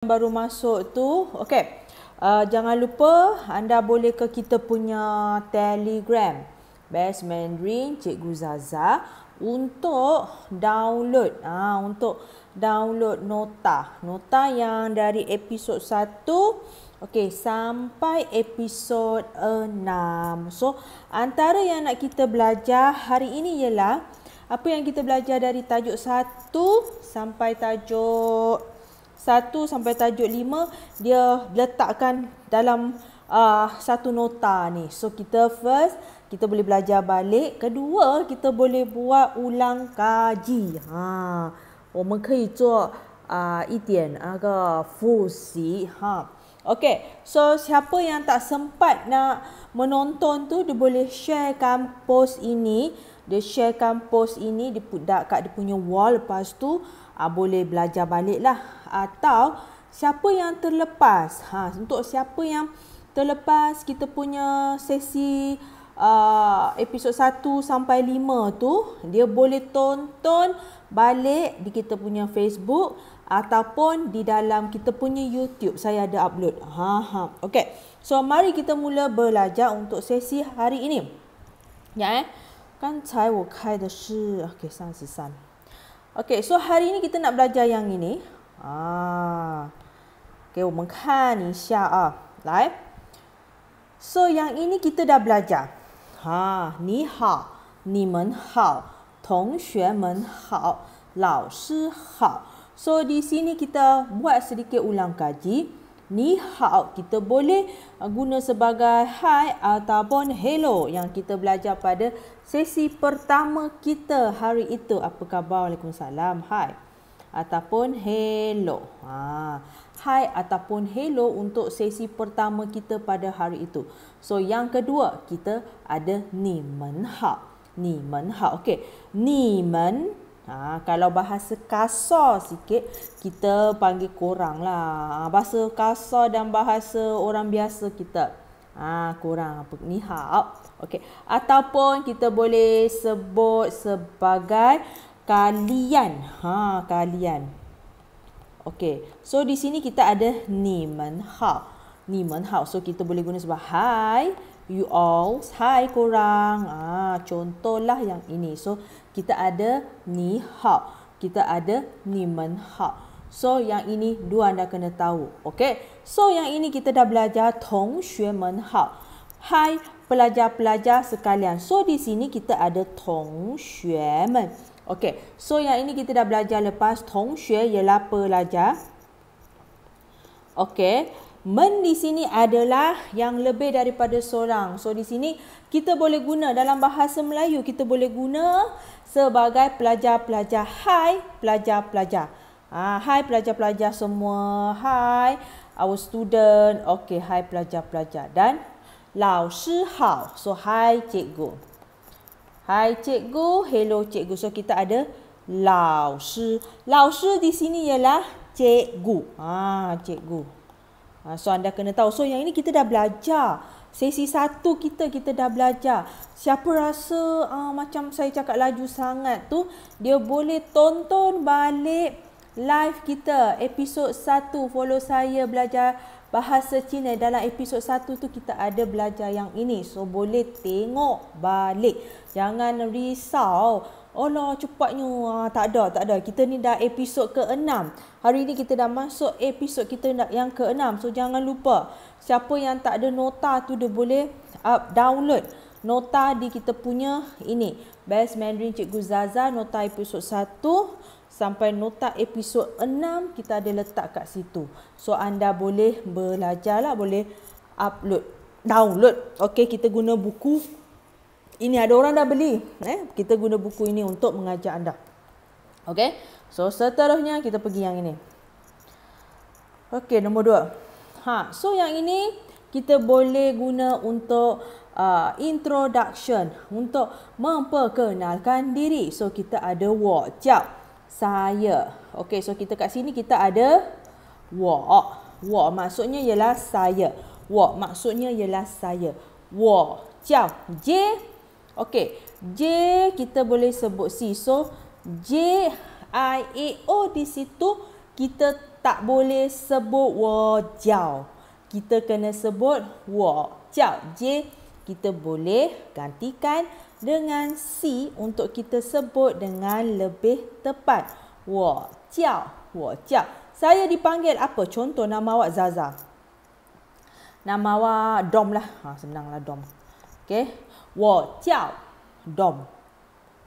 baru masuk tu okey uh, jangan lupa anda boleh ke kita punya telegram best mandarin cikgu zaza untuk download ah ha, untuk download nota nota yang dari episod 1 okey sampai episod 6 so antara yang nak kita belajar hari ini ialah apa yang kita belajar dari tajuk 1 sampai tajuk 6 satu sampai tajuk lima dia letakkan dalam uh, satu nota ni. So kita first kita boleh belajar balik. Kedua, kita boleh buat ulang kaji. Ha, kita boleh buat uh, sedikit fusi. Ha. Okay, so siapa yang tak sempat nak menonton tu, dia boleh sharekan post ini. Dia sharekan post ini di, kat dia punya wall. Lepas tu, uh, boleh belajar lah atau siapa yang terlepas ha untuk siapa yang terlepas kita punya sesi uh, episod 1 sampai 5 tu dia boleh tonton balik di kita punya Facebook ataupun di dalam kita punya YouTube saya ada upload. Ha ha. Okey. So mari kita mula belajar untuk sesi hari ini. Ya eh. Kan saya wo kai de okey, 33. Okey, so hari ni kita nak belajar yang ini. Ah. Okey, oh, mengkan insya ah. Live. So yang ini kita dah belajar. Ha, ni ha, ni men ha, tong xue men ha, lao shi ha. So di sini kita buat sedikit ulang kaji. Ni hao kita boleh uh, guna sebagai hi ataupun hello yang kita belajar pada sesi pertama kita hari itu. Apa khabar? Waalaikumsalam. Hi. Ataupun hello. Ha. Hi ataupun hello untuk sesi pertama kita pada hari itu. So yang kedua kita ada ni men hao. Ni men hao. Okey. Ni men Ha, kalau bahasa kasar sikit, kita panggil korang lah. Ha, bahasa kasar dan bahasa orang biasa kita. Ha, korang apa? Ni hap. Okay. Ataupun kita boleh sebut sebagai kalian. Ha, kalian. Okay. So, di sini kita ada ni men hap. Ni men hap. So, kita boleh guna sebab hi, you all. Hi, korang. Ha, contohlah yang ini. So, kita ada ni hao, kita ada ni men hao. So yang ini dua anda kena tahu. Okey. So yang ini kita dah belajar tong xue men hao. Hai pelajar-pelajar sekalian. So di sini kita ada tong xue men. Okey. So yang ini kita dah belajar lepas tong xue ialah pelajar. Okey. Men di sini adalah yang lebih daripada seorang. So di sini kita boleh guna dalam bahasa Melayu kita boleh guna sebagai pelajar-pelajar hi, pelajar-pelajar. Ah hi pelajar-pelajar semua. Hi our student. Okay, hi pelajar-pelajar dan lao shi hao. So hi cikgu. Hi cikgu, hello cikgu. So kita ada lao shi. Lao shi di sini ialah cikgu. Ah cikgu. Ha, so anda kena tahu. So yang ini kita dah belajar. Sesi satu kita, kita dah belajar. Siapa rasa uh, macam saya cakap laju sangat tu, dia boleh tonton balik live kita. Episod satu, follow saya belajar bahasa Cina. Dalam episod satu tu kita ada belajar yang ini. So boleh tengok balik. Jangan risau. Alah cepatnya. Ah, tak ada, tak ada. Kita ni dah episod ke-6. Hari ni kita dah masuk episod kita yang ke-6. So jangan lupa siapa yang tak ada nota tu dia boleh up uh, download nota di kita punya ini. Best Mandarin Cikgu Zaza nota episod 1 sampai nota episod 6 kita ada letak kat situ. So anda boleh belajar lah, boleh upload. Download. okay kita guna buku ini ada orang dah beli eh kita guna buku ini untuk mengajar anda Okay. so seterusnya kita pergi yang ini Okay, nombor dua. ha so yang ini kita boleh guna untuk uh, introduction untuk memperkenalkan diri so kita ada walk jap saya Okay. so kita kat sini kita ada walk walk maksudnya ialah saya walk maksudnya ialah saya walk jap j Okey, J kita boleh sebut C. So, J, I, A, O di situ kita tak boleh sebut wo jiao. Kita kena sebut wo jiao. J kita boleh gantikan dengan C untuk kita sebut dengan lebih tepat. Wo jiao, wo jiao. Saya dipanggil apa? Contoh nama awak Zaza. Nama awak Dom lah. Ha, senanglah Dom. okay? Wo Chiao Dom.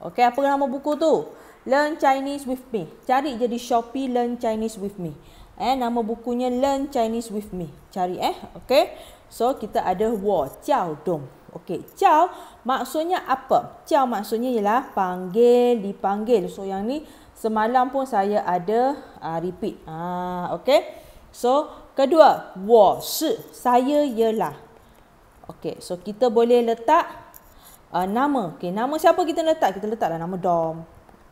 Okey, apa nama buku tu? Learn Chinese with me. Cari je di Shopee Learn Chinese with me. Eh, nama bukunya Learn Chinese with me. Cari eh. Okey. So, kita ada Wo Chiao Dom. Okey, Chiao maksudnya apa? Chiao maksudnya ialah panggil, dipanggil. So, yang ni semalam pun saya ada uh, repeat. Ah, uh, okey. So, kedua, 我是, saya ialah. Okey, so kita boleh letak uh, nama. Okay, nama siapa kita letak? Kita letaklah nama Dom.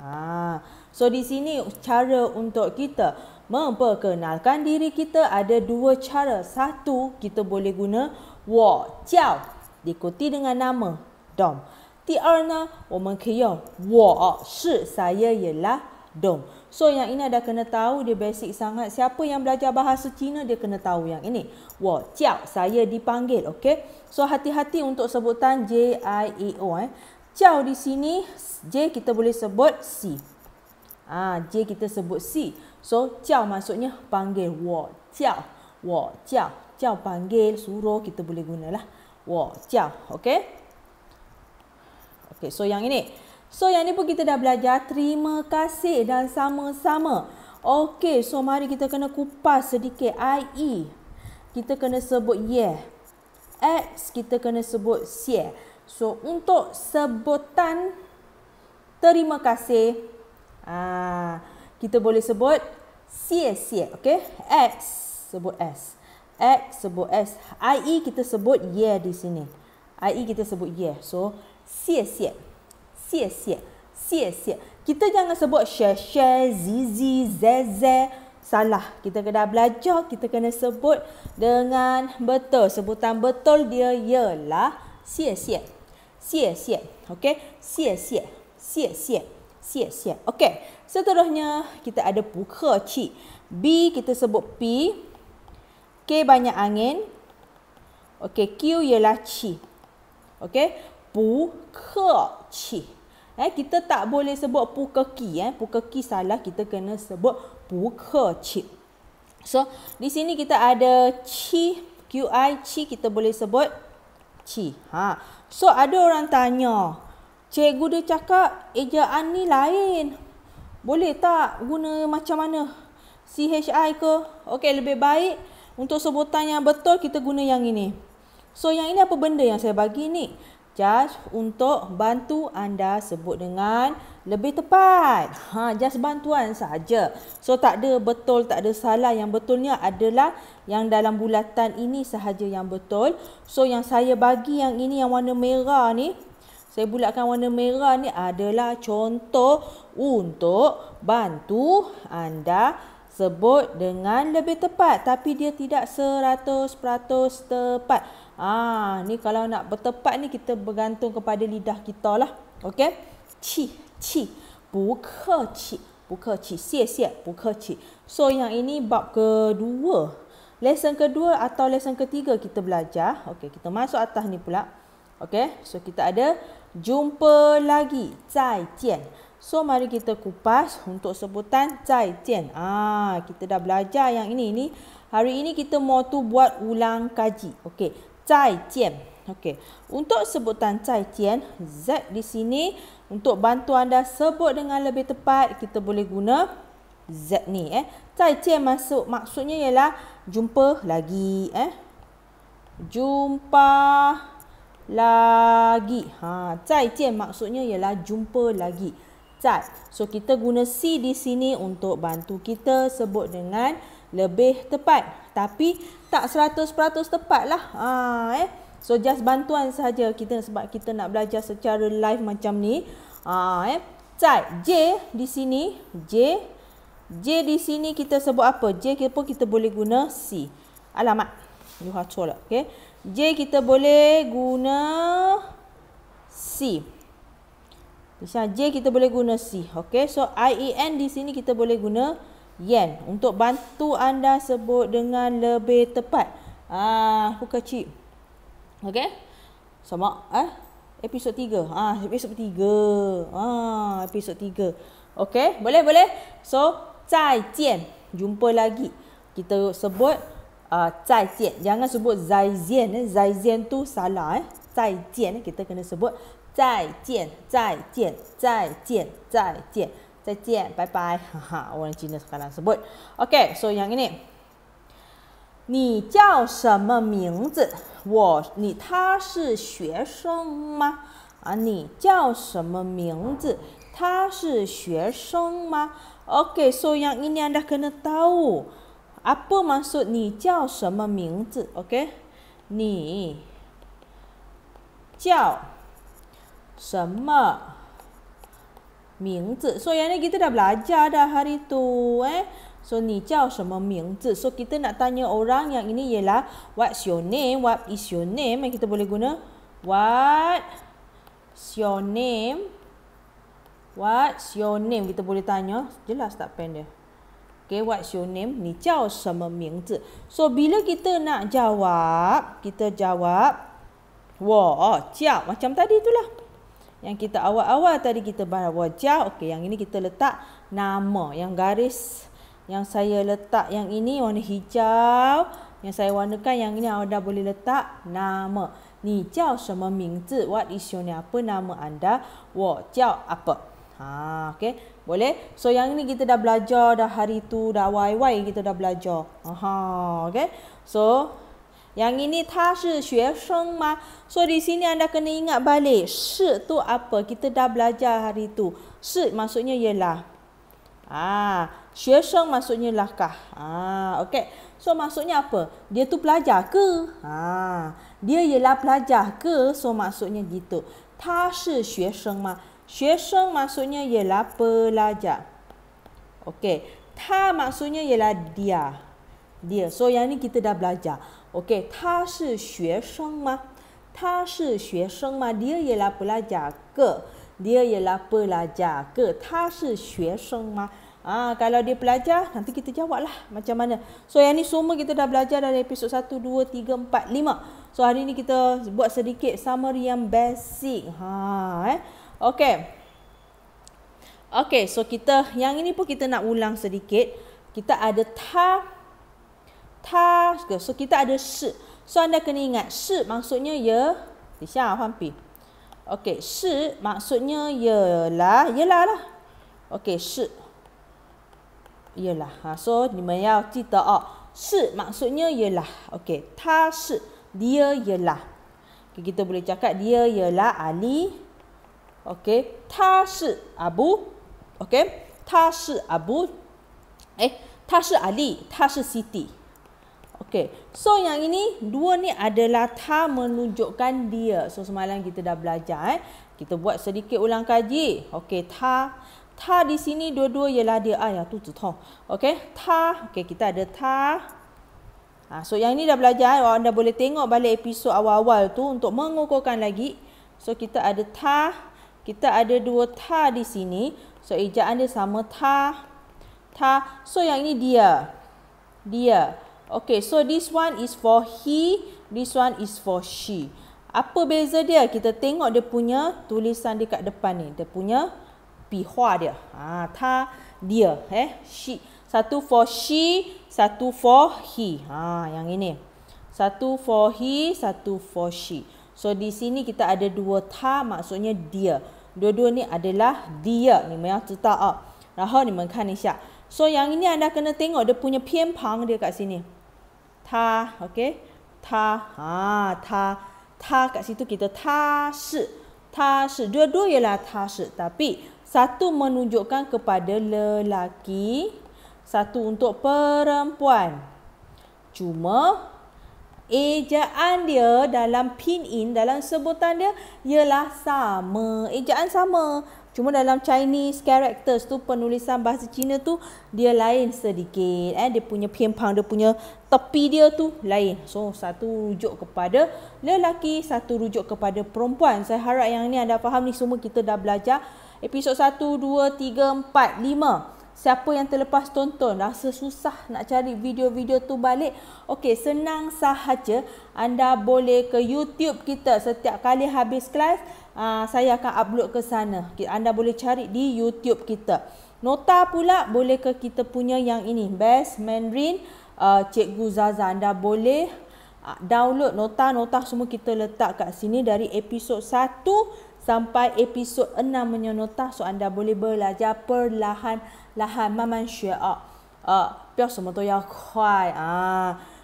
Ah, so di sini cara untuk kita memperkenalkan diri kita ada dua cara. Satu kita boleh guna Wo Jiao diikuti dengan nama Dom. Di awalnya, kita guna, Wo Si saya ialah Dom. So yang ini ada kena tahu dia basic sangat. Siapa yang belajar bahasa Cina dia kena tahu yang ini. Wo, ciao, saya dipanggil, okey. So hati-hati untuk sebutan J I E O eh. Ciao di sini J kita boleh sebut C. Ah, J kita sebut C. So ciao maksudnya panggil. Wo, ciao. Wo, ciao. Ciao panggil, suruh kita boleh gunalah. Wo, ciao, okey. Okey, so yang ini So yang ni pun kita dah belajar terima kasih dan sama-sama. Okey, so mari kita kena kupas sedikit IE. Kita kena sebut yeah. X kita kena sebut sia. So untuk sebutan terima kasih aa, ah, kita boleh sebut sia sia, okey? X sebut S. X sebut S. IE kita sebut yeah di sini. IE kita sebut yeah. So sia sia. Sia sia, sia sia. Kita jangan sebut share-share, zizi, zeze. Salah. Kita kena belajar, kita kena sebut dengan betul. Sebutan betul dia ialah sia-sia. Sia-sia. Okey? Sia-sia. Sia-sia. Sia-sia. Okey. Seterusnya, kita ada buka cik. B, kita sebut P. K, banyak angin. Okey. Q ialah cik. Okey? Buka cik. Eh, kita tak boleh sebut pukeki. Eh. Pukeki salah, kita kena sebut pukecik. So, di sini kita ada chi, i chi kita boleh sebut chi. Ha. So, ada orang tanya, cikgu dia cakap ejaan ni lain. Boleh tak guna macam mana? CHI ke? Okey, lebih baik untuk sebutan yang betul kita guna yang ini. So, yang ini apa benda yang saya bagi ni? just untuk bantu anda sebut dengan lebih tepat. Ha, just bantuan saja. So tak ada betul, tak ada salah. Yang betulnya adalah yang dalam bulatan ini sahaja yang betul. So yang saya bagi yang ini yang warna merah ni. Saya bulatkan warna merah ni adalah contoh untuk bantu anda sebut dengan lebih tepat. Tapi dia tidak seratus peratus tepat. Ah, ni kalau nak bertepat ni kita bergantung kepada lidah kita lah. Okey? Ci, ci. Buka ci. Buka ci. Sia, sia. Buka ci. So, yang ini bab kedua. Lesson kedua atau lesson ketiga kita belajar. Okey, kita masuk atas ni pula. Okey? So, kita ada jumpa lagi. Zai jian. So, mari kita kupas untuk sebutan zai jian. Ah, kita dah belajar yang ini. Ini Hari ini kita mau tu buat ulang kaji. Okey. Cai Jian. Okey. Untuk sebutan Cai Jian, Z di sini untuk bantu anda sebut dengan lebih tepat, kita boleh guna Z ni eh. Cai Jian masuk maksudnya ialah jumpa lagi eh. Jumpa lagi. Ha, Cai Jian maksudnya ialah jumpa lagi zat. So kita guna C di sini untuk bantu kita sebut dengan lebih tepat. Tapi tak 100% tepat lah. Ha, eh. So just bantuan saja kita sebab kita nak belajar secara live macam ni. Ha, eh. Zat J di sini. J. J di sini kita sebut apa? J kita pun kita boleh guna C. Alamat, You have lah, Okay. J kita boleh guna C. Misal J kita boleh guna C. okay. So IEN di sini kita boleh guna yen untuk bantu anda sebut dengan lebih tepat. Ah, buka cip, okay. Sama eh episod 3. Ah, episod 3. Ah, episod 3. Okey, boleh boleh. So, zai jian. Jumpa lagi. Kita sebut ah uh, zai jian. Jangan sebut zai jian. Eh. Zai jian tu salah eh. Zai jian eh, kita kena sebut 再见，再见，再见，再见，再见，拜拜，哈哈，我已经把它说不，OK，所以杨给你，你叫什么名字？我，你他是学生吗？啊，你叫什么名字？他是学生吗？OK，所、so、以杨给你，anda kena tahu apa maksud 你叫什么名字？OK，你叫。Okay? Sama. Ming So yang ni kita dah belajar dah hari tu. Eh? So ni jiao sama ming So kita nak tanya orang yang ini ialah what's your name? What is your name? kita boleh guna. What's your name? What's your name? Kita boleh tanya. Jelas tak pen dia? Okay, what's your name? Ni jiao sama ming So bila kita nak jawab, kita jawab. Wah, jiao. Macam tadi itulah. Yang kita awal-awal tadi kita bawa wajah, Okey, yang ini kita letak nama. Yang garis yang saya letak yang ini warna hijau. Yang saya warnakan yang ini anda boleh letak nama. Ni jiao shema mingzi. What is your name? Apa nama anda? Wo jiao apa? Ha, okey. Boleh? So yang ini kita dah belajar dah hari tu dah wai-wai kita dah belajar. Aha, okey. So, yang ini ta shi xue sheng ma. So di sini anda kena ingat balik. Shi tu apa? Kita dah belajar hari tu. Shi maksudnya ialah. Ah, xue sheng maksudnya lakah. Ah, okey. So maksudnya apa? Dia tu pelajar ke? Ah, dia ialah pelajar ke? So maksudnya gitu. Ta shi xue sheng ma. Xue sheng maksudnya ialah pelajar. Okey. Ta maksudnya ialah dia. Dia. So yang ni kita dah belajar. OK，他是学生吗？他是学生吗？Dia ialah pelajar ke? Dia ialah pelajar ke? Ah, kalau dia pelajar, nanti kita jawab lah macam mana. So yang ni semua kita dah belajar dari episod satu, dua, tiga, empat, lima. So hari ni kita buat sedikit summary yang basic. Ha, eh. Okay. Okay, so kita yang ini pun kita nak ulang sedikit. Kita ada tab 他 ke. So kita ada si. So anda kena ingat si maksudnya ya. Tisha, faham pi? Okay, si maksudnya ya lah. ya lah, lah. Ha, so, ya lah. cita o. Si maksudnya ialah. Okay, ta si. Dia ialah. Okay, kita boleh cakap dia ialah Ali. Okay, ta si Abu. Okay, ta si Abu. Eh, si Ali. Ta si Siti. Okay, So yang ini dua ni adalah ta menunjukkan dia. So semalam kita dah belajar eh. Kita buat sedikit ulang kaji. Okay, ta ta di sini dua-dua ialah dia. Ah ya tu tu tong. Okey, ta. okay kita ada ta. Ha, so yang ini dah belajar eh. Anda boleh tengok balik episod awal-awal tu untuk mengukuhkan lagi. So kita ada ta. Kita ada dua ta di sini. So ejaan dia sama ta. Ta. So yang ini dia. Dia. Okay, so this one is for he, this one is for she. Apa beza dia? Kita tengok dia punya tulisan dekat depan ni. Dia punya pihua dia. Ha, ta, dia. Eh, she. Satu for she, satu for he. Ha, yang ini. Satu for he, satu for she. So, di sini kita ada dua ta, maksudnya dia. Dua-dua ni adalah dia. Ni memang cerita. Rahul ni mengkani syak. So, yang ini anda kena tengok dia punya pian pang dia kat sini. Ha, ta, ta, ta, ta, okay, 他，OK，他，啊，他，他，kat situ kita ta, ta, 他是，他是，dua-dua dua ialah ta, tapi satu menunjukkan kepada lelaki, satu untuk perempuan. Cuma ejaan dia dalam pin in, dalam sebutan dia ialah sama, ejaan sama. Cuma dalam Chinese characters tu penulisan bahasa Cina tu dia lain sedikit eh dia punya pempang dia punya tepi dia tu lain. So satu rujuk kepada lelaki, satu rujuk kepada perempuan. Saya harap yang ni anda faham ni semua kita dah belajar episod 1 2 3 4 5. Siapa yang terlepas tonton rasa susah nak cari video-video tu balik? Okey, senang sahaja anda boleh ke YouTube kita setiap kali habis kelas Ah, saya akan upload ke sana. Anda boleh cari di YouTube kita. Nota pula boleh ke kita punya yang ini. Best Mandarin uh, Cikgu Zaza. Anda boleh ah, download nota-nota semua kita letak kat sini. Dari episod 1 sampai episod 6 punya nota. So anda boleh belajar perlahan-lahan. Maman syia. Biar semua tu yang kuai.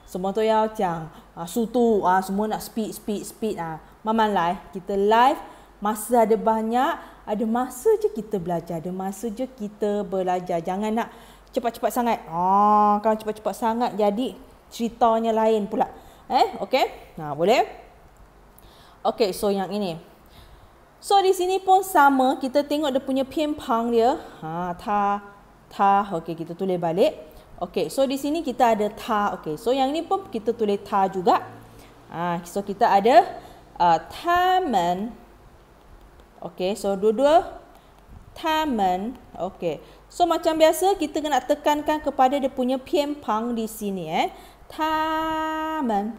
semua tu yang macam sutu. semua nak speed, speed, speed. Uh, Maman lah. Kita live. Masa ada banyak, ada masa je kita belajar, ada masa je kita belajar. Jangan nak cepat-cepat sangat. Ah, kalau cepat-cepat sangat jadi ceritanya lain pula. Eh, okey. Nah, boleh. Okey, so yang ini. So di sini pun sama, kita tengok dia punya pimpang dia. Ha, ta ta. Okey, kita tulis balik. Okey, so di sini kita ada ta. Okey, so yang ni pun kita tulis ta juga. Ah, so kita ada uh, taman. Okay, so dua-dua Taman Okay, so macam biasa kita nak tekankan kepada dia punya piempang di sini eh Taman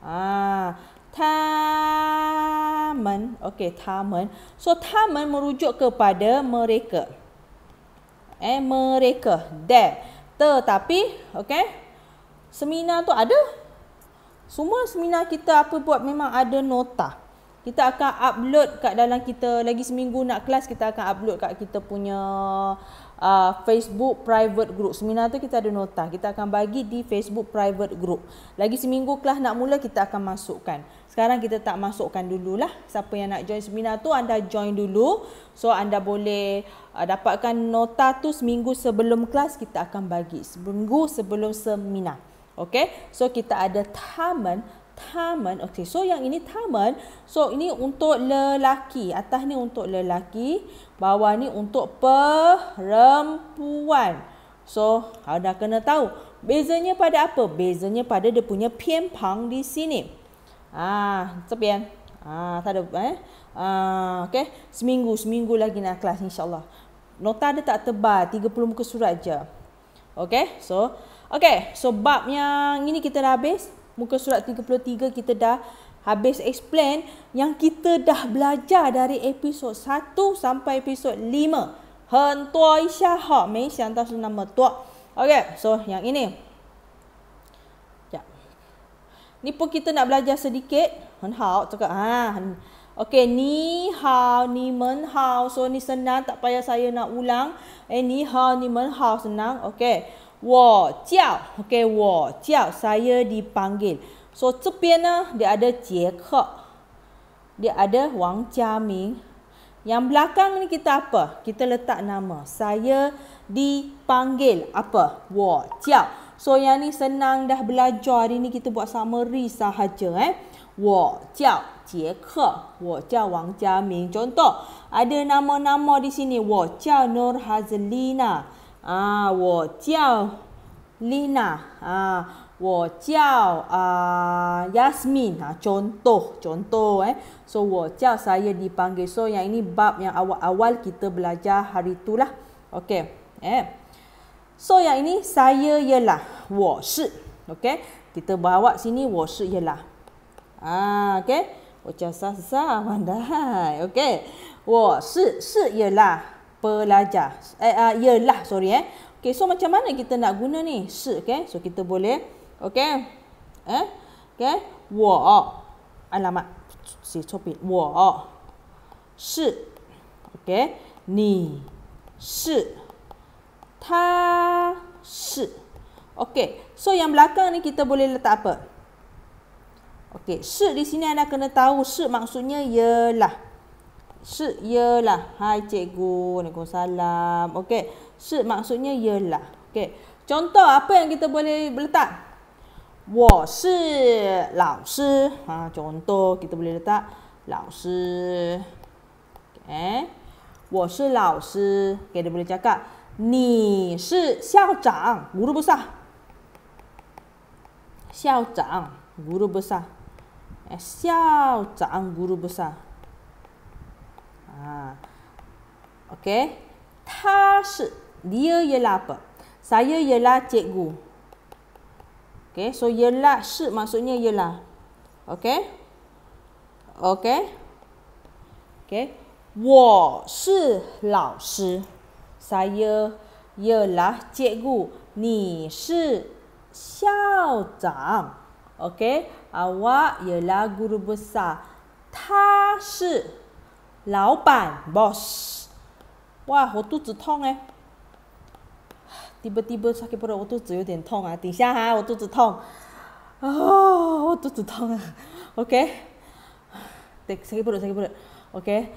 Ah, ha, Taman Okay, taman So, taman merujuk kepada mereka Eh, mereka That Tetapi, okay Seminar tu ada Semua seminar kita apa buat memang ada nota kita akan upload kat dalam kita lagi seminggu nak kelas kita akan upload kat kita punya uh, Facebook private group. Seminar tu kita ada nota, kita akan bagi di Facebook private group. Lagi seminggu kelas nak mula kita akan masukkan. Sekarang kita tak masukkan dululah. Siapa yang nak join seminar tu anda join dulu. So anda boleh uh, dapatkan nota tu seminggu sebelum kelas kita akan bagi. Seminggu sebelum seminar. Okay, so kita ada taman Taman. Okey, so yang ini taman. So ini untuk lelaki. Atas ni untuk lelaki. Bawah ni untuk perempuan. So, anda kena tahu. Bezanya pada apa? Bezanya pada dia punya piempang di sini. Ah, sepian. Ah, tak ada. Eh? Ah, okay. Seminggu, seminggu lagi nak kelas insyaAllah. Nota dia tak tebal. 30 muka surat je. Okay, so. Okay, so bab yang ini kita dah habis muka surat 33 kita dah habis explain yang kita dah belajar dari episod 1 sampai episod 5. Hentua Isyaha. Mei siang tak nama tua. Okay, so yang ini. Sekejap. Ni pun kita nak belajar sedikit. Hen hao, cakap. Ha, Okey, ni hao, ni men hao. So, ni senang tak payah saya nak ulang. Eh, ni hao, ni men hao. Senang. Okey wo jiao okey saya dipanggil so 这边呢 ada jie ada wang jia yang belakang ni kita apa kita letak nama saya dipanggil apa wo so yang ni senang dah belajar hari kita buat summary sahaja eh wo jiao wang jia contoh ada nama-nama di sini wo nur hazlina 啊，我叫 Lina 啊，我叫啊 Yasmin 啊，中都中都诶，so 我叫 saya dipanggil so yang ini bab yang awal awal kita belajar hari tu lah okay eh. So, yang ini saya ialah 我是 okay kita bawa sini 我是 ialah 啊 ah, okay 我叫啥啥啥，完蛋 okay 我是是 ialah pelajar. Eh, uh, ah, yelah, sorry eh. Okay, so macam mana kita nak guna ni? Se, okay. So, kita boleh. Okay. Eh? Okay. Wo. alamat, Si, copit. Wo. Se. Okay. Ni. Se. Ta. Se. Okay. So, yang belakang ni kita boleh letak apa? Okay. Se di sini anda kena tahu. Se maksudnya yelah. Okay. Se yelah. Hai cikgu. Waalaikumsalam. Okey. Se maksudnya yelah. Okey. Contoh apa yang kita boleh letak? Wo si lao si. Ha, contoh kita boleh letak lao si. Okey. Wo si lao si. Okey, boleh cakap. Ni si siao zang. Guru besar. Siao zang. Guru besar. Eh, siao zang. Guru besar. Ah. Okay, Ta shi. Dia ialah apa? Saya ialah cikgu. Okay, So, ialah shi maksudnya ialah. Okey. Okey. Okay, Wo shi lao shi. Saya ialah cikgu. Ni shi xiao zang. Okey. Awak ialah guru besar. Ta shi. 老板，boss，哇，我肚子痛哎，滴不滴不，擦起不了，我肚子有点痛啊，等下哈，我肚子痛，哦，我肚子痛，OK，啊得擦起不了，擦起不了，OK，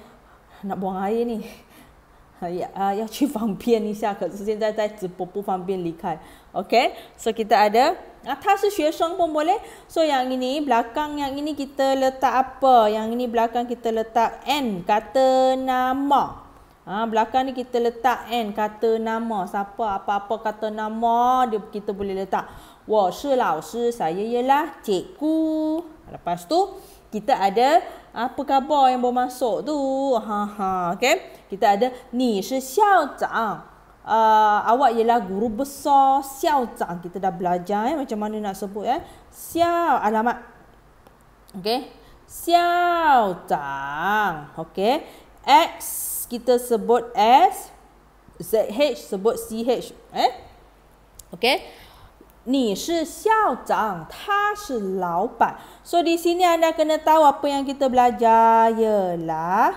那帮阿姨呢？ya pergi, ah, Okay, so kita ada Ah, dia adalah 啊，他是学生不不嘞。所、so, So yang ini belakang yang ini kita letak apa? Yang ini belakang kita letak n kata nama. Ah belakang ni kita letak n kata nama siapa apa apa kata nama dia kita boleh letak. Wah, saya lah, saya ialah cikgu. Lepas tu kita ada apa khabar yang baru masuk tu? Ha ha, okey. Kan? Kita ada ni si xiao zhang. Uh, awak ialah guru besar xiao zhang. Kita dah belajar eh macam mana nak sebut eh. Xiao alamat. Okey. Xiao zhang. Okey. X kita sebut S ZH sebut CH eh. Okey. 你是校长，他是老板。So di sini anda kena tahu apa yang kita belajar ialah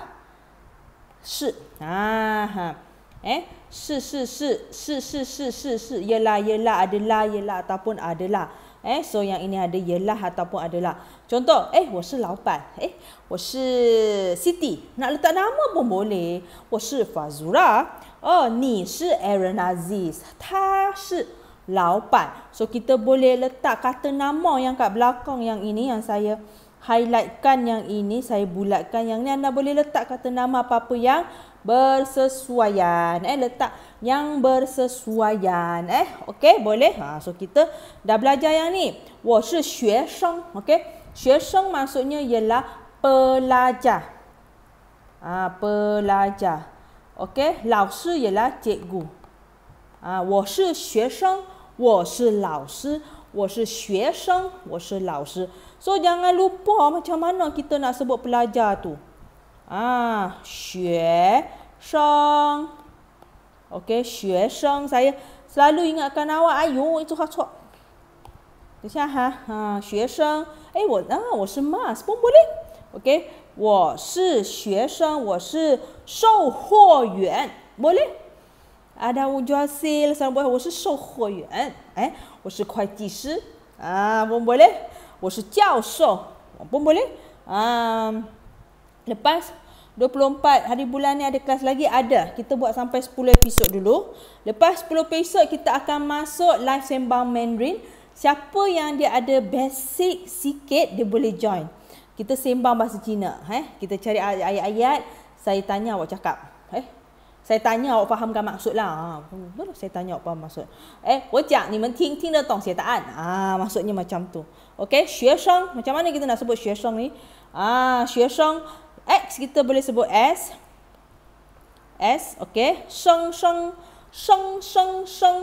Se. Ah, ha. Eh, se se se se se se se se ialah ialah adalah ialah ataupun adalah. Eh, so yang ini ada ialah ataupun adalah. Contoh, eh, saya si laopan. Eh, saya si Siti. Nak letak nama pun boleh. Saya si Fazura. Oh, ni si Aaron Aziz. Dia si laupat. So kita boleh letak kata nama yang kat belakang yang ini yang saya highlightkan yang ini, saya bulatkan yang ni anda boleh letak kata nama apa-apa yang bersesuaian. Eh letak yang bersesuaian. Eh okey boleh. Ha so kita dah belajar yang ni. Wo shi xue sheng, okey. Xue sheng maksudnya ialah pelajar. Ha, pelajar. Okey, lao shi ialah cikgu. Ah, ha, wo shi xue sheng. 我是老师，我是学生，我是老师。So jangan lupa macam mana kita nak sebut pelajar tu. Ah, 学生 OK, 学生，saya selalu ingatkan awak. Ayo, itu hak cok. 等下哈，啊，学生，哎，我啊，我是 ha, eh, Mas，不不嘞，OK，我是学生，我是售货员，不嘞。啊，但我叫 sales，上不，我是售货员，哎，我是会计师，啊，我不嘞，我是教授，我不不嘞，啊，lepas dua puluh empat hari bulan ni ada kelas lagi ada, kita buat sampai sepuluh episod dulu, lepas sepuluh episod kita akan masuk live sembang Mandarin. Siapa yang dia ada basic sikit dia boleh join. Kita sembang bahasa Cina, eh. Kita cari ayat-ayat, saya tanya awak cakap saya tanya awak faham fahamkan maksud lah. Ha, saya tanya awak faham maksud. Eh, wajak ni menting, ting dah tong sietaan. Ah, ha, maksudnya macam tu. Okay, syiasong. Macam mana kita nak sebut syiasong ni? Ah, ha, syiasong. X kita boleh sebut S. S, okay. Sheng, sheng, sheng, sheng, sheng.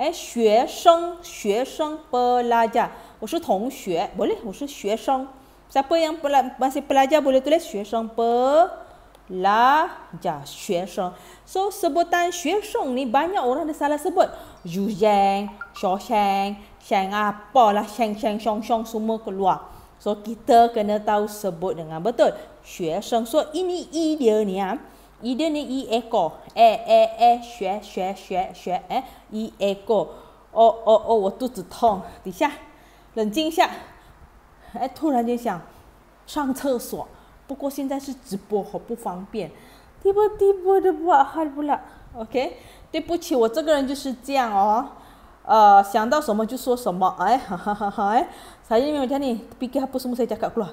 Eh, syiasong, syiasong, pelajar. Saya oh, tong syiasong. Boleh, saya oh, syiasong. Siapa yang Pelajar. masih pelajar boleh tulis syiasong, pelajar pelajar, xue sheng. So sebutan xue sheng ni banyak orang dia salah sebut. Yu sheng, xiao sheng, sheng apa lah, sheng sheng song song semua keluar. So kita kena tahu sebut dengan betul. Xue sheng. So ini i dia ni ah. I dia ni i ekor. E e e xue xue xue xue eh i ekor. O o o 我肚子痛，底下冷静一下。哎，突然间想上厕所。不过现在是直播，好不方便。直播，直播，直播，好不了。OK，对不起，我这个人就是这样哦。呃，想到什么就说什么。哎，哈哈哈！哎，才因为我讲你，毕竟还不是木在家搞不了。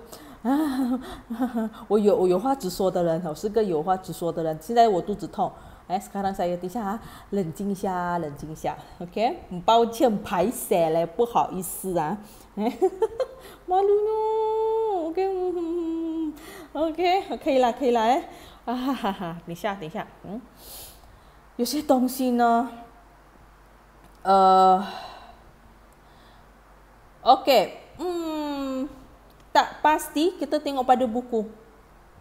啊哈哈，我有我有话直说的人，我是个有话直说的人。现在我肚子痛。哎，斯卡当少爷，下啊，冷静一下，冷静一下。OK，抱歉，排泄了，不好意思啊。哎哈哈，马露露，OK。tak pasti kita tengok pada buku.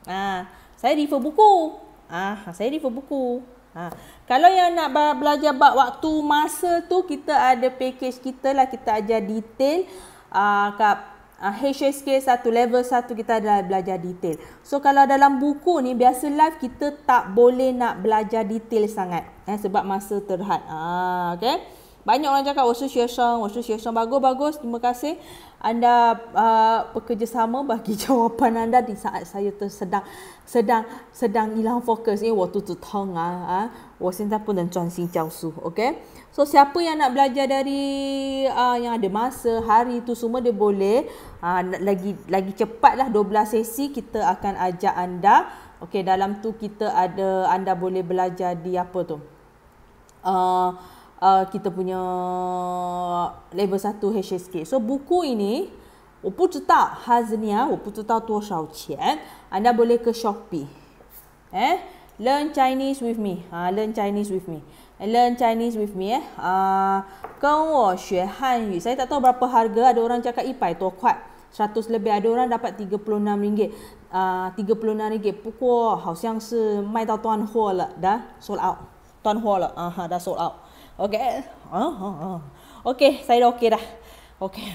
Ah, saya refer buku. Ah, saya refer buku. Ah, kalau yang nak belajar bab waktu masa tu kita ada package kita lah kita ajar detail. Ah, kat uh, ah, HSK satu level satu kita dah belajar detail. So kalau dalam buku ni biasa live kita tak boleh nak belajar detail sangat eh sebab masa terhad. Ah okay. Banyak orang cakap Wushu Xue Song, Wushu bagus-bagus. Terima kasih anda uh, bekerjasama bagi jawapan anda di saat saya tersedang sedang sedang hilang fokus ni eh, waktu tu tong ah ha? Ah. wo sen tak pun dan okey so siapa yang nak belajar dari uh, yang ada masa hari tu semua dia boleh uh, lagi lagi cepatlah 12 sesi kita akan ajak anda okey dalam tu kita ada anda boleh belajar di apa tu uh, uh, kita punya level 1 HSK. So buku ini anda boleh ke Shopee. eh, learn Chinese with me ha, learn Chinese with me, learn Chinese with me 啊、uh,，跟我学汉语。Saya eh. ha, tak tahu berapa harga. Ada orang cakap ipai tu kuat, seratus lebih. Ada orang dapat tiga puluh enam ringgit 啊，tiga ha, puluh enam ringgit. 不过好像是卖到断货了，dah sold out，断货了啊哈，dah sold out。Okay. oh oh oh, Okay, saya dah okay dah. Okay.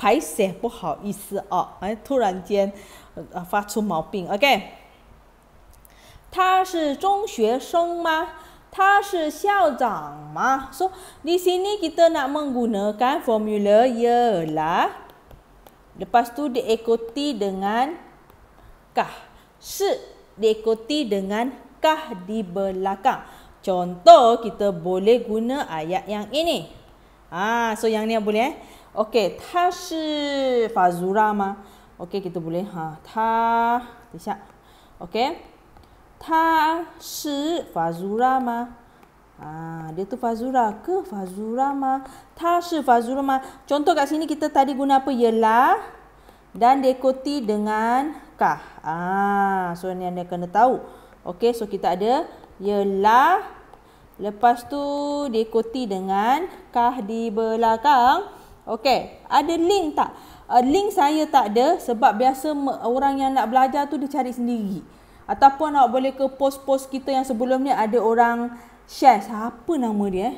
Paiseh, buhau isi. Uh. Eh, turan jian bing. Okay. Ta shi zhong xue sheng ma? Ta shi xiao zang ma? So, di sini kita nak menggunakan formula ialah. Lepas tu diikuti dengan kah. Si diikuti dengan kah di belakang. Contoh kita boleh guna ayat yang ini. Ah, so yang ni boleh eh. Okey, ta shi fazura ma. Okay kita boleh ha. Ta, tiap. Okey. Ta shi fazura ma. Ah, ha, dia tu fazura ke fazura ma? Ta fazura ma. Contoh kat sini kita tadi guna apa? Yalah dan dekoti dengan kah. Ah, so ni anda kena tahu. Okay, so kita ada ialah lepas tu diikuti dengan kah di belakang. Okey, ada link tak? Uh, link saya tak ada sebab biasa orang yang nak belajar tu dia cari sendiri. Ataupun awak boleh ke post-post kita yang sebelum ni ada orang share. Siapa nama dia eh?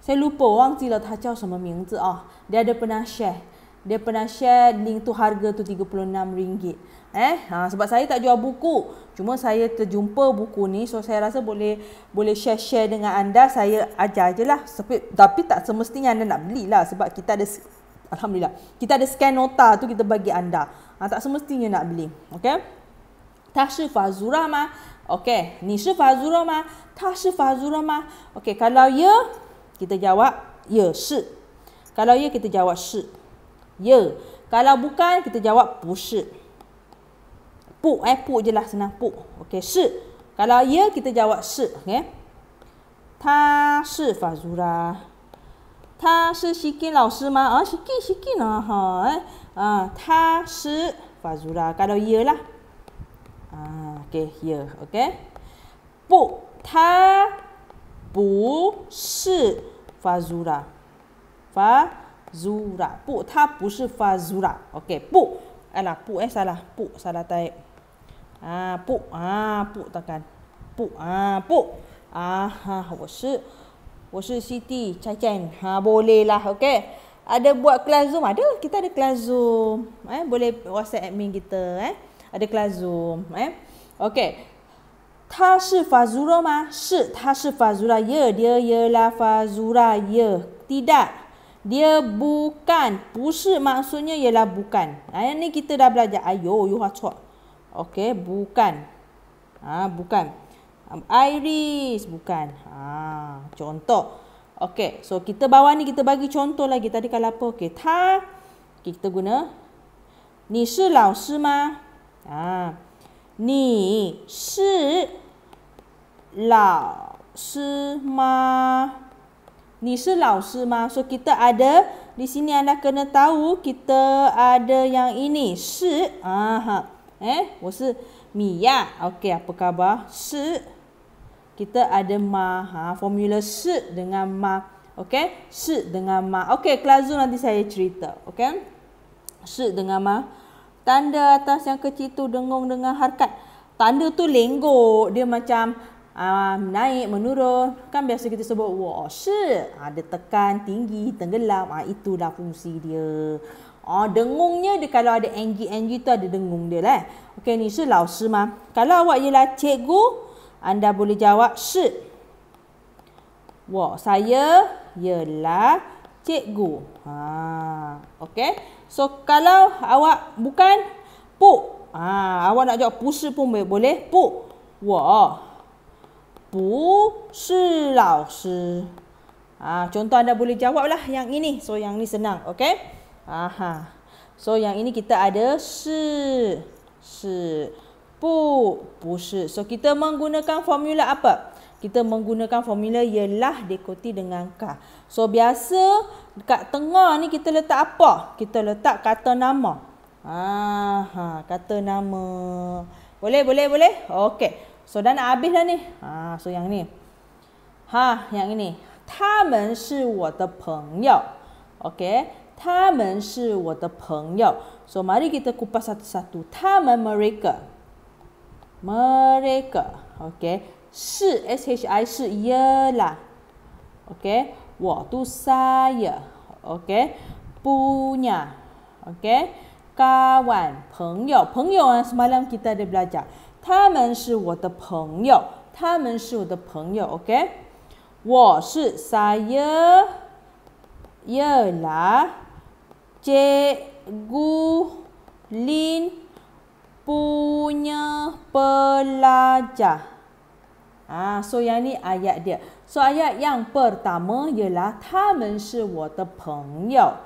Saya lupa orang tila tacau sama Ming Ah, dia ada pernah share. Dia pernah share link tu harga tu RM36 eh ha, sebab saya tak jual buku cuma saya terjumpa buku ni so saya rasa boleh boleh share-share dengan anda saya ajar je lah tapi, tapi tak semestinya anda nak beli lah sebab kita ada Alhamdulillah kita ada scan nota tu kita bagi anda ha, tak semestinya nak beli okay Tashi Fazura ma okay ni shi Fazura ma Tashi Fazura ma okay kalau ya kita jawab ya shi kalau ya kita jawab shi ya kalau bukan kita jawab bukan Puk eh, puk je lah senang puk. Okey, si. Kalau ya, kita jawab si. Okey. Ta si Fazura. Ta si Shikin lao si ma? Ah, Shikin, Shikin lah. Ha, eh. Ah, ta si Fazura. Kalau ya lah. Ah, okey, ya. Okey. Puk. Ta bu si Fazura. Fa Zura. Bu, ta bu si Fazura. Okey, bu. Alah, bu eh, salah. Bu, salah type. 啊，不啊，不，大概不啊，不啊，哈，我是我是 CT，再见，哈，不累啦，OK。Ada ha, lah, buat kelas Zoom? Ada. Kita ada kelas Zoom. Eh, boleh WhatsApp admin kita. Eh? Ada kelas Zoom. Eh? Okay. Ta si Fazura ma? Si. Ta si Fazura. Ya. Dia ialah Fazura. Ya. Tidak. Dia bukan. Pusi maksudnya ialah bukan. Ini kita dah belajar. Ayo. You have to. Okey, bukan. Ha, bukan. Um, Iris, bukan. Ha, contoh. Okey, so kita bawah ni kita bagi contoh lagi. Tadi kalau apa? Okey, ta. Okay, kita guna. Ni si lao si ma? Ha. Ni si lao si ma? Ni si lao si ma? So, kita ada di sini anda kena tahu kita ada yang ini. Si. Aha. Ha. Eh, wasi Mia. Okey, apa khabar? Si kita ada ma. Ha, formula si dengan ma. Okey, si dengan ma. Okey, kelas tu nanti saya cerita. Okey. Si dengan ma. Tanda atas yang kecil tu dengung dengan harkat. Tanda tu lenggok, dia macam Um, naik, menurun Kan biasa kita sebut Wah, Ada ah, tekan, tinggi, tenggelam ha, Itulah fungsi dia Oh, dengungnya dia kalau ada NG-NG tu ada dengung dia lah. Okey, ni se lao si ma. Kalau awak ialah cikgu, anda boleh jawab si. Wah, saya ialah cikgu. Ha, okey. So, kalau awak bukan pu. Ha, awak nak jawab pu si pun boleh. boleh. Pu. Wah. Pu si lao si. Ha, contoh anda boleh jawab lah yang ini. So, yang ni senang. Okey. Aha. So yang ini kita ada si si pu, bu si. So kita menggunakan formula apa? Kita menggunakan formula ialah dekoti dengan k. So biasa dekat tengah ni kita letak apa? Kita letak kata nama. Aha, kata nama. Boleh boleh boleh. Okey. So dan nak habis dah ni. Ha, so yang ni. Ha, yang ini. Mereka adalah teman-teman saya. Okey. 他们是我的朋友。So mari kita kupas satu-satu. Ta mereka. Mereka. Okay. Si, S-H-I, si, ya lah. Okay. Wa saya. Okay. Punya. Okay. Kawan. Pengyau. semalam kita ada belajar. Ta Okay. Wa saya. Ya Cikgu Lin punya pelajar. Ah, so yang ni ayat dia. So ayat yang pertama ialah Taman si wata pengyau.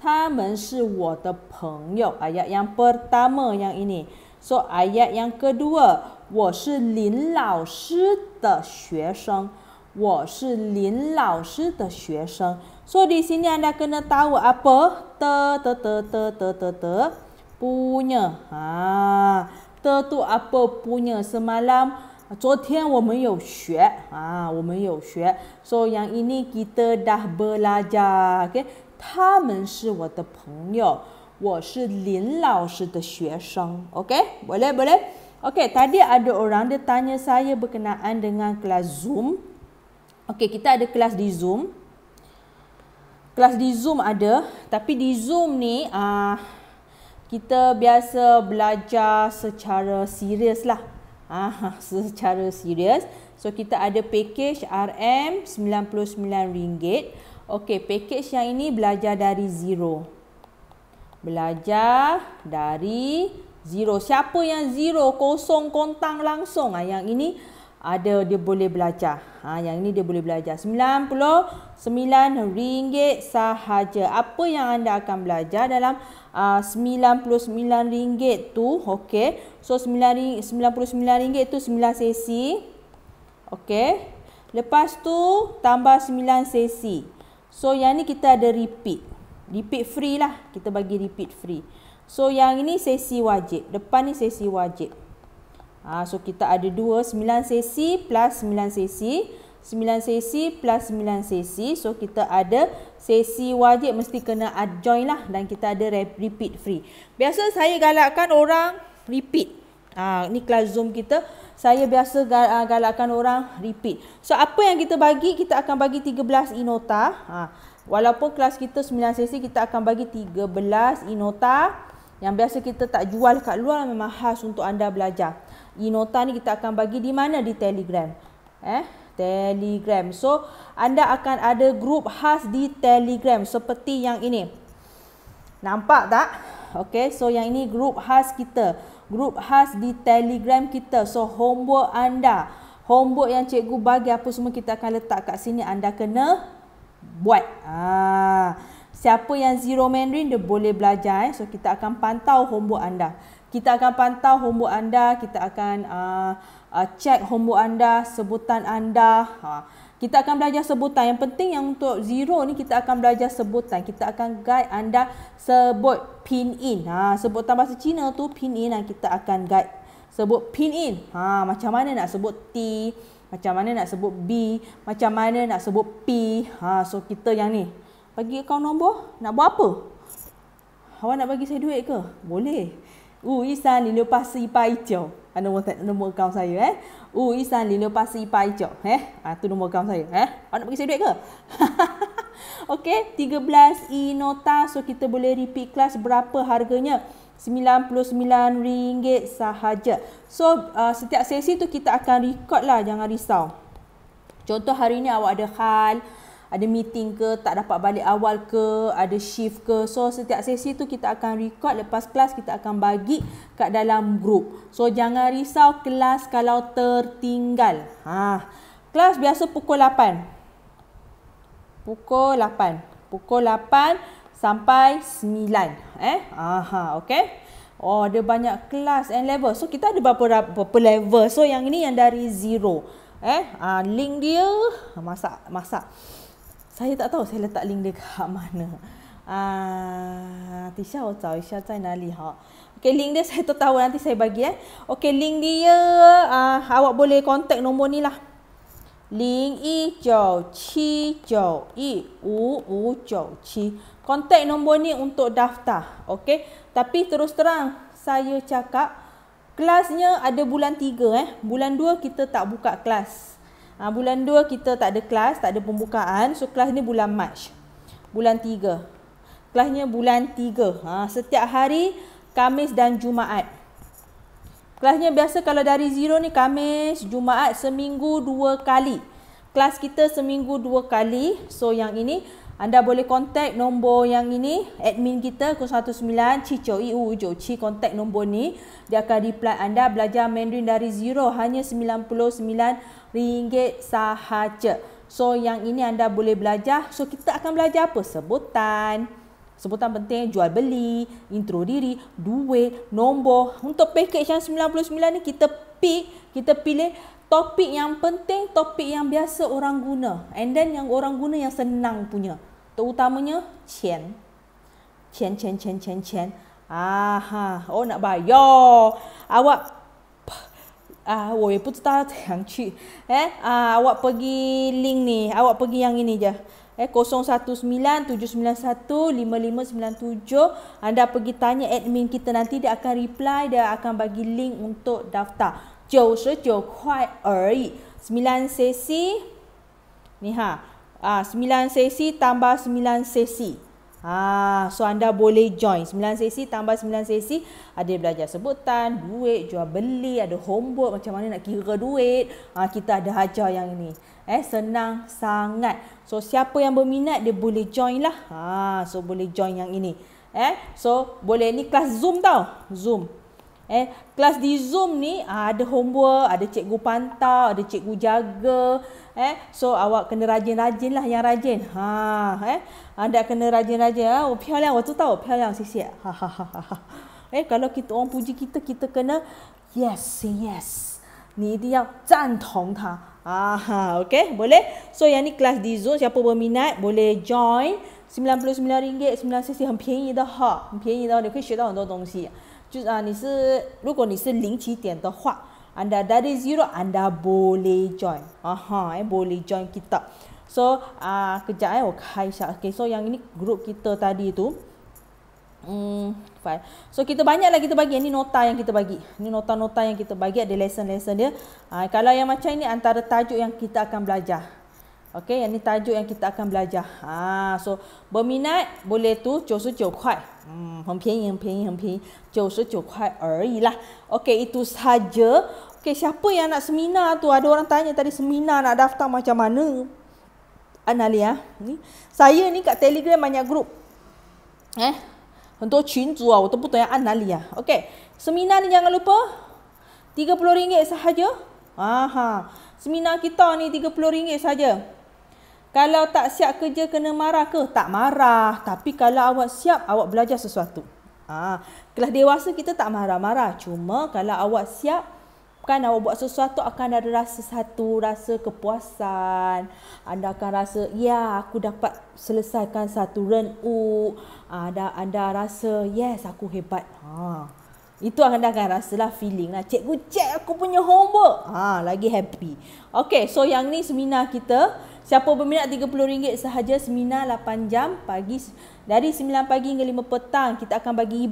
Taman si wata pengyau. Ayat yang pertama yang ini. So ayat yang kedua. Wa si lin lao si de xue sheng. Wa si lin lao si de xue sheng. So di sini anda kena tahu apa te te te te te te te punya. Ha, te tu apa punya semalam? Zotian wo men you xue. Ha, wo men you xue. So yang ini kita dah belajar, okey. Ta men shi wo de pengyou. Wo shi Lin lao shi de xuesheng, okey? Boleh, boleh. Okey, tadi ada orang dia tanya saya berkenaan dengan kelas Zoom. Okey, kita ada kelas di Zoom kelas di Zoom ada tapi di Zoom ni uh, kita biasa belajar secara serius lah uh, secara serius so kita ada package RM99 Okey, package yang ini belajar dari zero belajar dari zero siapa yang zero kosong kontang langsung Ah, yang ini ada dia boleh belajar. Ha, yang ini dia boleh belajar. RM99 sahaja. Apa yang anda akan belajar dalam RM99 ah, uh, tu? okay? So RM99 tu 9 sesi. okay? Lepas tu tambah 9 sesi. So yang ni kita ada repeat. Repeat free lah. Kita bagi repeat free. So yang ini sesi wajib. Depan ni sesi wajib. Ha, so kita ada dua, 9 sesi plus 9 sesi. 9 sesi plus 9 sesi. So kita ada sesi wajib mesti kena adjoin lah. Dan kita ada repeat free. Biasa saya galakkan orang repeat. Ha, ni kelas Zoom kita. Saya biasa ah, galakkan orang repeat. So apa yang kita bagi, kita akan bagi 13 e-nota. Ha, walaupun kelas kita 9 sesi, kita akan bagi 13 e-nota. Yang biasa kita tak jual kat luar memang khas untuk anda belajar e-nota ni kita akan bagi di mana di Telegram. Eh, Telegram. So, anda akan ada grup khas di Telegram seperti yang ini. Nampak tak? Okey, so yang ini grup khas kita. Grup khas di Telegram kita. So, homework anda, homework yang cikgu bagi apa semua kita akan letak kat sini anda kena buat. Ah. Siapa yang zero mandarin dia boleh belajar eh. So, kita akan pantau homework anda kita akan pantau homework anda, kita akan uh, uh, check homework anda, sebutan anda. Ha. Kita akan belajar sebutan. Yang penting yang untuk zero ni kita akan belajar sebutan. Kita akan guide anda sebut pin in. Ha, sebutan bahasa Cina tu pin in lah kita akan guide. Sebut pin in. Ha, macam mana nak sebut T. Macam mana nak sebut B. Macam mana nak sebut P. Ha, so kita yang ni. Bagi kau nombor. Nak buat apa? Awak nak bagi saya duit ke? Boleh. 五一三零六八四一八一九，啊，那我在那么高上有哎，五一三零六八四一八一九，哎，啊，都那么高上有哎，啊，那不给谁对个？Okey, 13 e nota. So kita boleh repeat class berapa harganya? rm ringgit sahaja. So uh, setiap sesi tu kita akan record lah, jangan risau. Contoh hari ni awak ada hal, ada meeting ke, tak dapat balik awal ke, ada shift ke. So setiap sesi tu kita akan record lepas kelas kita akan bagi kat dalam grup So jangan risau kelas kalau tertinggal. Ha. Kelas biasa pukul 8. Pukul 8. Pukul 8 sampai 9. Eh? Aha, okay. Oh, ada banyak kelas and level. So, kita ada beberapa, beberapa level. So, yang ini yang dari zero. Eh, uh, link dia. Masak, masak saya tak tahu saya letak link dia kat mana. Ah, Tisha, oh, tahu Tisha cai nali ha. Okay, link dia saya tak tahu nanti saya bagi eh. Okay, link dia Ah, awak boleh contact nombor ni lah. Ling i jau chi jau i u u jau chi. Contact nombor ni untuk daftar. Okay. Tapi terus terang saya cakap kelasnya ada bulan 3 eh. Bulan 2 kita tak buka kelas. Ha, bulan 2 kita tak ada kelas, tak ada pembukaan. So kelas ni bulan March. Bulan 3. Kelasnya bulan 3. Ha, setiap hari Kamis dan Jumaat. Kelasnya biasa kalau dari zero ni Kamis, Jumaat seminggu dua kali. Kelas kita seminggu dua kali. So yang ini anda boleh kontak nombor yang ini admin kita 019 Cico EU Ujo. Ci contact nombor ni dia akan reply anda belajar Mandarin dari zero hanya 99 ringgit sahaja. So yang ini anda boleh belajar. So kita akan belajar apa? Sebutan. Sebutan penting jual beli, intro diri, duit, nombor. Untuk package yang 99 ni kita pick, kita pilih topik yang penting, topik yang biasa orang guna. And then yang orang guna yang senang punya. Terutamanya cian. Cian, cian, cian, cian, cian. Aha, oh nak bayar. Awak Ah, uh, woi, pun tak yang cik. Eh, uh, awak pergi link ni. Awak pergi yang ini je. Eh, 0197915597 Anda pergi tanya admin kita nanti. Dia akan reply. Dia akan bagi link untuk daftar. Jauh sejauh. Quite early. 9 sesi. Ni ha. Ah, uh, 9 sesi tambah 9 sesi. Ah, so anda boleh join 9 sesi tambah 9 sesi ada belajar sebutan, duit, jual beli, ada homework macam mana nak kira duit. Ah, kita ada ajar yang ini. Eh, senang sangat. So siapa yang berminat dia boleh join lah. Ha, ah, so boleh join yang ini. Eh, so boleh ni kelas Zoom tau. Zoom. Eh, kelas di Zoom ni ha, ada homework, ada cikgu pantau, ada cikgu jaga eh so awak kena rajin-rajin lah yang rajin ha eh anda kena rajin-rajin ah, oh, ha oh, ha, pialang waktu tahu pialang sisi ha ha ha eh kalau kita orang puji kita kita kena yes say yes ni dia zan tong ta Aha, ha, ha, okay, boleh. So yang ni kelas di Zoom, siapa berminat boleh join. RM99, banyak 99很便宜的哈，很便宜的，你可以学到很多东西。就啊，你是如果你是零起点的话，anda dari zero anda boleh join. Aha eh boleh join kita. So ah uh, kejap eh okay, oh, Syah. okay so yang ini group kita tadi tu Hmm, fine. So kita banyak lagi kita bagi ini nota yang kita bagi. Ini nota-nota yang kita bagi ada lesson-lesson dia. Ha, kalau yang macam ni antara tajuk yang kita akan belajar. Okey, yang ni tajuk yang kita akan belajar. Ha, so berminat boleh tu 99 kuai. Hmm, hampir yang hampir yang hampir 99 kuai erilah. Okey, itu saja. Okey, siapa yang nak seminar tu? Ada orang tanya tadi seminar nak daftar macam mana? Analia, ni saya ni kat Telegram banyak group. Eh, untuk chain tu ah, tu betul yang Analia. Okey, seminar ni jangan lupa RM30 sahaja. Aha. Seminar kita ni RM30 saja. Kalau tak siap kerja kena marah ke? Tak marah. Tapi kalau awak siap, awak belajar sesuatu. Ha. Kelas dewasa kita tak marah-marah. Cuma kalau awak siap, kan awak buat sesuatu akan ada rasa satu, rasa kepuasan. Anda akan rasa, ya aku dapat selesaikan satu renu. Ada ha. anda rasa, yes aku hebat. Ha. Itu anda akan rasa lah feeling lah. Cikgu cek aku punya homework. Ha. Lagi happy. Okay, so yang ni seminar Kita. Siapa berminat RM30 sahaja seminar 8 jam pagi dari 9 pagi hingga 5 petang kita akan bagi e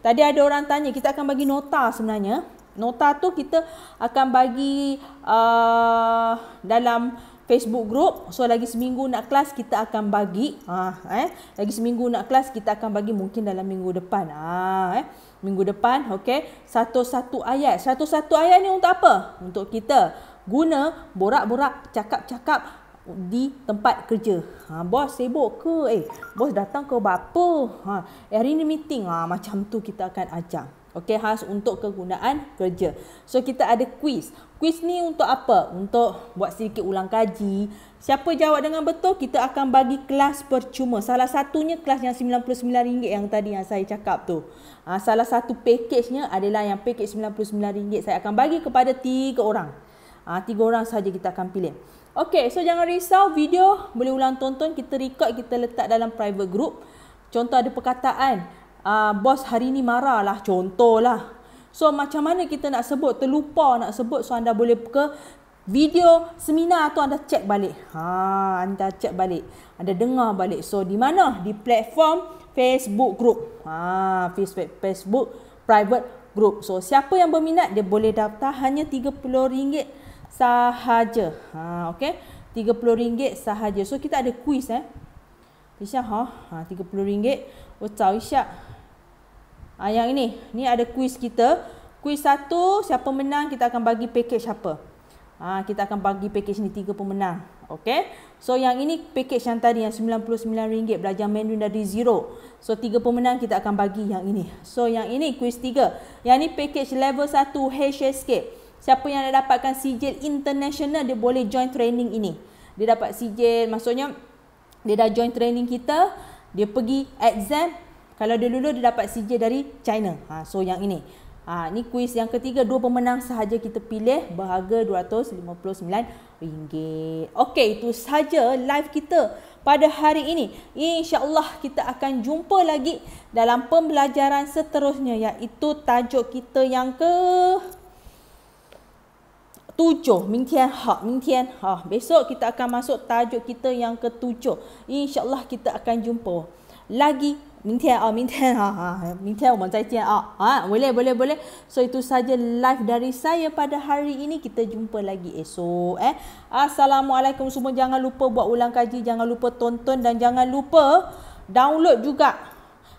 Tadi ada orang tanya kita akan bagi nota sebenarnya. Nota tu kita akan bagi uh, dalam Facebook group. So lagi seminggu nak kelas kita akan bagi. Ha, eh. Lagi seminggu nak kelas kita akan bagi mungkin dalam minggu depan. Ha, eh. Minggu depan, okay. Satu-satu ayat. Satu-satu ayat ni untuk apa? Untuk kita guna borak-borak, cakap-cakap, di tempat kerja. Ha, bos sibuk ke? Eh, bos datang ke apa? Ha, hari ni meeting. Ha, macam tu kita akan ajar. Okey, khas untuk kegunaan kerja. So, kita ada quiz. Quiz ni untuk apa? Untuk buat sedikit ulang kaji. Siapa jawab dengan betul, kita akan bagi kelas percuma. Salah satunya kelas yang RM99 yang tadi yang saya cakap tu. Ha, salah satu package-nya adalah yang package RM99. Saya akan bagi kepada tiga orang. Ha, tiga orang saja kita akan pilih. Okay, so jangan risau video boleh ulang tonton. Kita record, kita letak dalam private group. Contoh ada perkataan, uh, bos hari ni marah lah, contoh lah. So macam mana kita nak sebut, terlupa nak sebut. So anda boleh ke video seminar tu anda cek balik. Ha, anda cek balik. Anda dengar balik. So di mana? Di platform Facebook group. Ha, Facebook, Facebook private group. So siapa yang berminat dia boleh daftar hanya RM30 sahaja. Ha okey. RM30 sahaja. So kita ada kuis eh. Isha ha, ha RM30. Oh tahu Isha. Ha, yang ini, ni ada kuis kita. Kuis satu, siapa menang kita akan bagi paket siapa. Ha, kita akan bagi paket ni tiga pemenang. Okey. So yang ini paket yang tadi yang RM99 belajar Mandarin dari zero. So tiga pemenang kita akan bagi yang ini. So yang ini kuis tiga. Yang ini paket level satu HSK siapa yang dah dapatkan sijil international dia boleh join training ini. Dia dapat sijil maksudnya dia dah join training kita, dia pergi exam kalau dia lulus dia dapat sijil dari China. Ha so yang ini. Ha ni kuis yang ketiga dua pemenang sahaja kita pilih berharga RM259. Okey itu saja live kita pada hari ini. Insyaallah kita akan jumpa lagi dalam pembelajaran seterusnya iaitu tajuk kita yang ke tujuh. Ming tian ha, ha. Besok kita akan masuk tajuk kita yang ketujuh. InsyaAllah kita akan jumpa lagi. Ming tian ha, ha, ha, ha. Ming tian zai jian ha. ha. Boleh, boleh, boleh. So, itu saja live dari saya pada hari ini. Kita jumpa lagi esok. Eh. Assalamualaikum semua. Jangan lupa buat ulang kaji. Jangan lupa tonton dan jangan lupa download juga.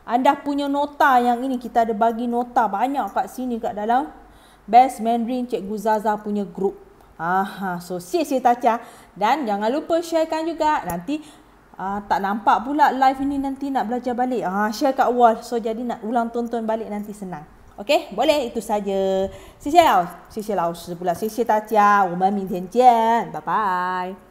Anda punya nota yang ini. Kita ada bagi nota banyak kat sini kat dalam. Best Mandarin Cikgu Zaza punya grup, Aha, so see you Tacha. Dan jangan lupa sharekan juga. Nanti uh, tak nampak pula live ini nanti nak belajar balik. Ah, share kat wall. So jadi nak ulang tonton balik nanti senang. okay boleh itu saja. Sisi Lau, Sisi Lau, sebulan Sisi Tatia, Umar Minten Jian, bye bye.